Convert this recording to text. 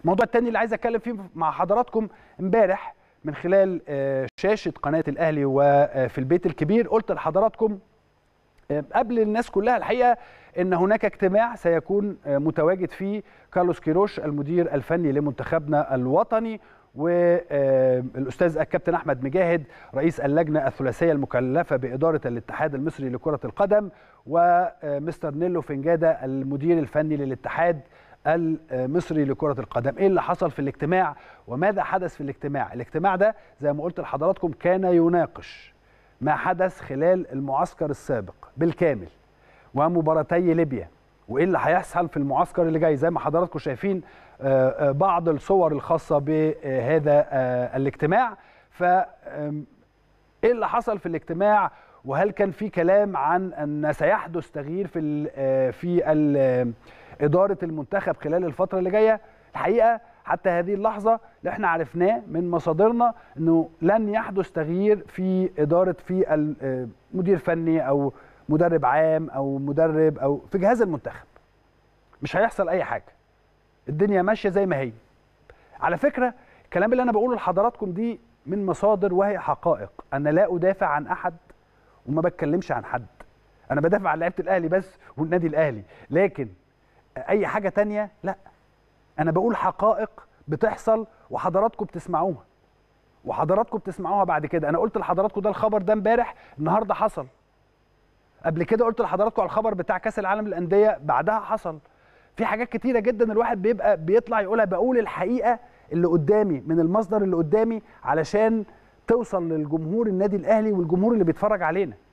الموضوع الثاني اللي عايز اتكلم فيه مع حضراتكم امبارح من خلال آه، شاشه قناه الاهلي وفي آه، البيت الكبير قلت لحضراتكم آه، قبل الناس كلها الحقيقه ان هناك اجتماع سيكون متواجد فيه كارلوس كيروش المدير الفني لمنتخبنا الوطني والاستاذ الكابتن احمد مجاهد رئيس اللجنه الثلاثيه المكلفه باداره الاتحاد المصري لكره القدم ومستر نيلو فنجاده المدير الفني للاتحاد المصري لكرة القدم إيه اللي حصل في الاجتماع وماذا حدث في الاجتماع الاجتماع ده زي ما قلت لحضراتكم كان يناقش ما حدث خلال المعسكر السابق بالكامل ومباراتي ليبيا وايه اللي هيحصل في المعسكر اللي جاي زي ما حضراتكم شايفين آه، آه، بعض الصور الخاصه بهذا آه، الاجتماع ف ايه اللي حصل في الاجتماع وهل كان في كلام عن ان سيحدث تغيير في في اداره المنتخب خلال الفتره اللي جايه الحقيقه حتى هذه اللحظه اللي احنا عرفناه من مصادرنا انه لن يحدث تغيير في اداره في آه، مدير فني او مدرب عام او مدرب او في جهاز المنتخب مش هيحصل اي حاجه الدنيا ماشيه زي ما هي على فكره الكلام اللي انا بقوله لحضراتكم دي من مصادر وهي حقائق انا لا ادافع عن احد وما بتكلمش عن حد انا بدافع عن لعيبه الاهلي بس والنادي الاهلي لكن اي حاجه تانية لا انا بقول حقائق بتحصل وحضراتكم بتسمعوها وحضراتكم بتسمعوها بعد كده انا قلت لحضراتكم ده الخبر ده امبارح النهارده حصل قبل كده قلت لحضراتكم على الخبر بتاع كاس العالم للانديه بعدها حصل في حاجات كتيره جدا الواحد بيبقى بيطلع يقولها بقول الحقيقه اللي قدامي من المصدر اللي قدامي علشان توصل للجمهور النادي الاهلي والجمهور اللي بيتفرج علينا